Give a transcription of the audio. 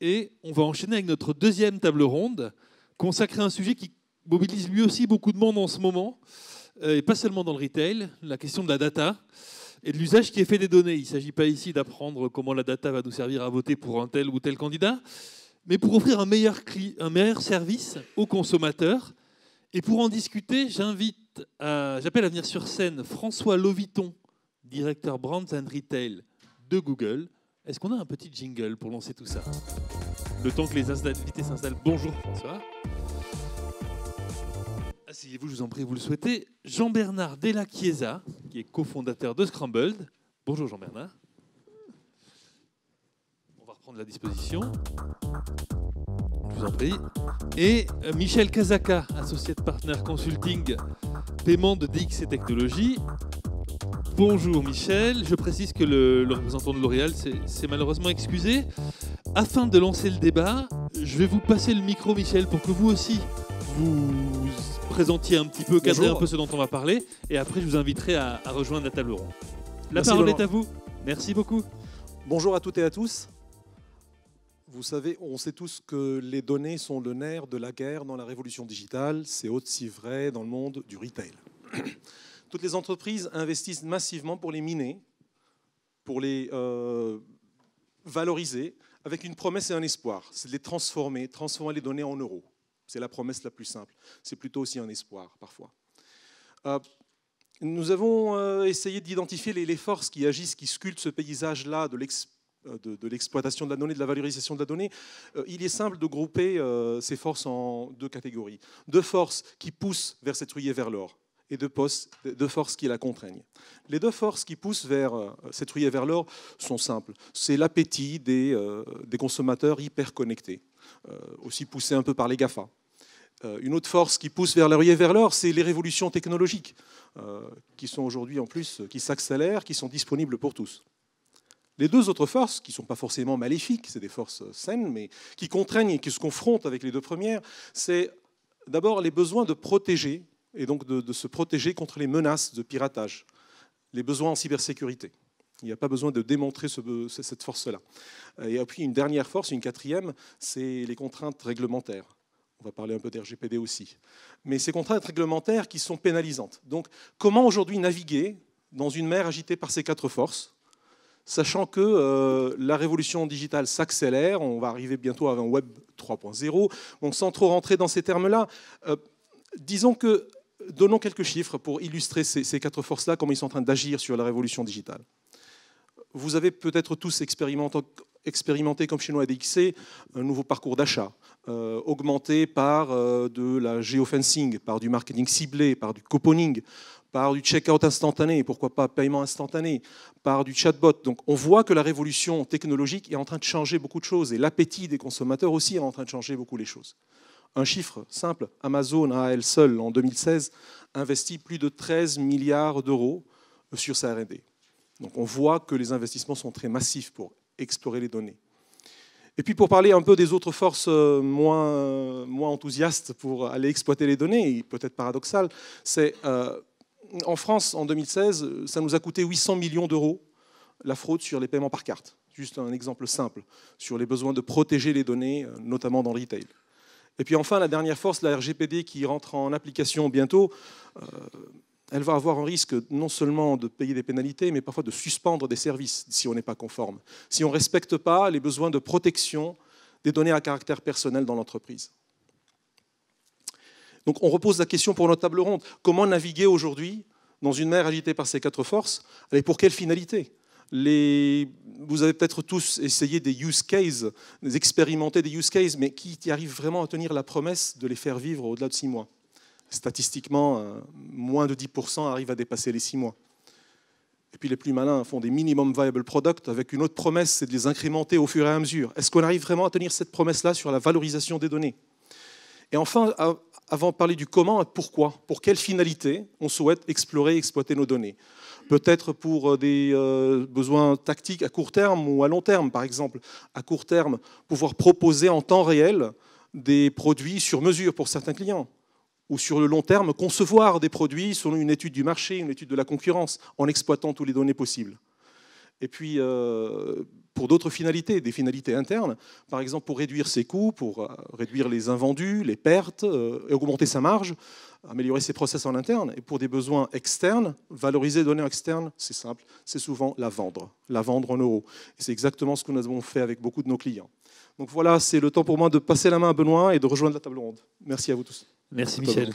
Et on va enchaîner avec notre deuxième table ronde, consacrée à un sujet qui mobilise lui aussi beaucoup de monde en ce moment, euh, et pas seulement dans le retail, la question de la data et de l'usage qui est fait des données. Il ne s'agit pas ici d'apprendre comment la data va nous servir à voter pour un tel ou tel candidat, mais pour offrir un meilleur, un meilleur service aux consommateurs. Et pour en discuter, j'invite, j'appelle à venir sur scène François Loviton, directeur Brands and Retail de Google. Est-ce qu'on a un petit jingle pour lancer tout ça le temps que les invités s'installent. Bonjour François. Asseyez-vous, je vous en prie, vous le souhaitez. Jean-Bernard Della Chiesa, qui est cofondateur de Scrambled. Bonjour Jean-Bernard. On va reprendre la disposition. Je vous en prie. Et euh, Michel Kazaka, associé de partner consulting, paiement de DX et Bonjour Michel, je précise que le, représentant de L'Oréal s'est malheureusement excusé. Afin de lancer le débat, je vais vous passer le micro Michel pour que vous aussi vous présentiez un petit peu, cadrer un peu ce dont on va parler et après je vous inviterai à, rejoindre la table ronde. La parole est à vous. Merci beaucoup. Bonjour à toutes et à tous. Vous savez, on sait tous que les données sont le nerf de la guerre dans la révolution digitale. C'est aussi vrai dans le monde du retail toutes les entreprises investissent massivement pour les miner, pour les euh, valoriser, avec une promesse et un espoir. C'est de les transformer, transformer les données en euros. C'est la promesse la plus simple. C'est plutôt aussi un espoir, parfois. Euh, nous avons euh, essayé d'identifier les, forces qui agissent, qui sculptent ce paysage-là de l'exploitation de la donnée, de la valorisation de la donnée, il est simple de grouper ces forces en deux catégories. Deux forces qui poussent vers cette ruée vers l'or et de, forces qui la contraignent. Les deux forces qui poussent vers cette euh, ruée vers l'or sont simples. C'est l'appétit des, euh, consommateurs hyper connectés, euh, aussi poussés un peu par les GAFA. une autre force qui pousse vers la ruée vers l'or, c'est les révolutions technologiques, qui sont aujourd'hui en plus, qui s'accélèrent, qui sont disponibles pour tous. Les deux autres forces, qui ne sont pas forcément maléfiques, c'est des forces saines, mais qui contraignent et qui se confrontent avec les deux premières, c'est d'abord les besoins de protéger et donc de, se protéger contre les menaces de piratage, les besoins en cybersécurité. Il n'y a pas besoin de démontrer cette force-là. Et puis une dernière force, une quatrième, c'est les contraintes réglementaires. On va parler un peu d'RGPD aussi. Mais ces contraintes réglementaires qui sont pénalisantes. Donc comment aujourd'hui naviguer dans une mer agitée par ces quatre forces sachant que euh, la révolution digitale s'accélère, on va arriver bientôt à un web 3.0. donc sans trop rentrer dans ces termes-là, euh, disons que donnons quelques chiffres pour illustrer ces, quatre forces-là, comment ils sont en train d'agir sur la révolution digitale. Vous avez peut-être tous expérimenté, comme chez nous à DXC, un nouveau parcours d'achat, euh, augmenté par euh, de la geofencing, par du marketing ciblé, par du couponing, par du checkout instantané, pourquoi pas paiement instantané, par du chatbot. Donc on voit que la révolution technologique est en train de changer beaucoup de choses et l'appétit des consommateurs aussi est en train de changer beaucoup les choses. Un chiffre simple, Amazon a à elle seule, en 2016, investit plus de 13 milliards d'euros euh, sur sa RD. Donc on voit que les investissements sont très massifs pour explorer les données. Et puis pour parler un peu des autres forces euh, euh, moins, enthousiastes pour aller exploiter les données, peut-être paradoxal, c'est en France en 2016, ça nous a coûté 800 millions d'euros la fraude sur les paiements par carte. Juste un exemple simple sur les besoins de protéger les données, notamment dans le retail. Et puis enfin, la dernière force, la RGPD qui rentre en application bientôt, euh, elle va avoir un risque non seulement de payer des pénalités, mais parfois de suspendre des services si on n'est pas conforme, si on ne respecte pas les besoins de protection des données à caractère personnel dans l'entreprise. Donc on repose la question pour notre table ronde. Comment naviguer aujourd'hui dans une mer agitée par ces quatre forces Et pour quelle finalité vous avez peut-être tous essayé des use cases, expérimenté des use cases, mais qui arrive vraiment à tenir la promesse de les faire vivre au-delà de six mois Statistiquement, euh, moins de 10% arrivent à dépasser les six mois. Et puis les plus malins font des minimum viable products avec une autre promesse, c'est de les incrémenter au fur et à mesure. Est-ce qu'on arrive vraiment à tenir cette promesse-là sur la valorisation des données Et enfin, avant de parler du comment pourquoi, pour quelle finalité on souhaite explorer et exploiter nos données peut-être pour euh, des euh, besoins tactiques à court terme ou à long terme, par exemple. À court terme, pouvoir proposer en temps réel des produits sur mesure pour certains clients ou sur le long terme, concevoir des produits selon une étude du marché, une étude de la concurrence, en exploitant toutes les données possibles. Et puis, euh, pour d'autres finalités, des finalités internes, par exemple pour réduire ses coûts, pour euh, réduire les invendus, les pertes, euh, et augmenter sa marge, améliorer ses process en interne, et pour des besoins externes, valoriser les données externes, c'est simple, c'est souvent la vendre, la vendre en euros. Et c'est exactement ce que nous avons fait avec beaucoup de nos clients. Donc voilà, c'est le temps pour moi de passer la main à Benoît et de rejoindre la table ronde. Merci à vous tous. Merci Michel.